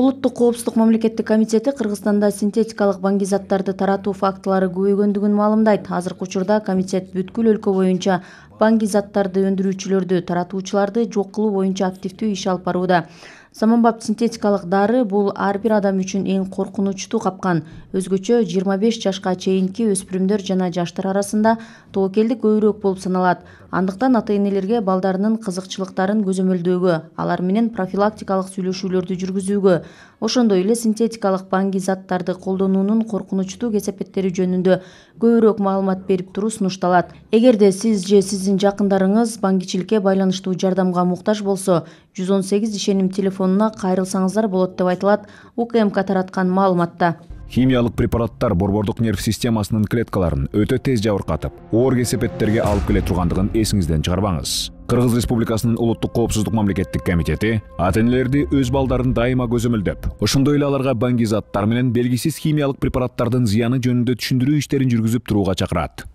улуттук коопсуздук мамлекеттик комитети кыргызстанда синтетикалык баңгизаттарды таратуу фактылары көбөйгөндүгүн маалымдайт азыркы учурда комитет бүткүл өлкө боюнча баңги заттарды өндүрүүчүлөрдү таратуучуларды жок кылуу боюнча активдүү иш алып барууда заманбап синтетикалык дары бул ар бир адам үчүн эң коркунучтуу капкан өзгөчө жыйырма беш жашка чейинки өспүрүмдөр жана жаштар арасында тобокелдик көбүрөөк болуп саналат андыктан ата энелерге балдарынын кызыкчылыктарын көзөмөлдөөгө алар менен профилактикалык сүйлөшүүлөрдү жүргүзүүгө ошондой эле синтетикалык баңги заттарды колдонуунун коркунучтуу кесепеттери жөнүндө көбүрөөк маалымат берип туруу сунушталат эгерде сиз же сиздин сиздин жакындарыңыз баңгичиликке байланыштуу жардамга муктаж болсо жүз он сегиз ишеним телефонуна кайрылсаңыздар болот деп айтылат укмк тараткан маалыматта химиялык препараттар борбордук нерв системасынын клеткаларын өтө тез жабыркатып оор кесепеттерге алып келе тургандыгын эсиңизден чыгарбаңыз кыргыз республикасынын улуттук коопсуздук мамлекеттик комитети ата энелерди өз балдарын дайыма көзөмөлдөп ошондой эле аларга баңги заттар менен белгисиз химиялык препараттардын зыяны жөнүндө түшүндүрүү иштерин жүргүзүп турууга чакырат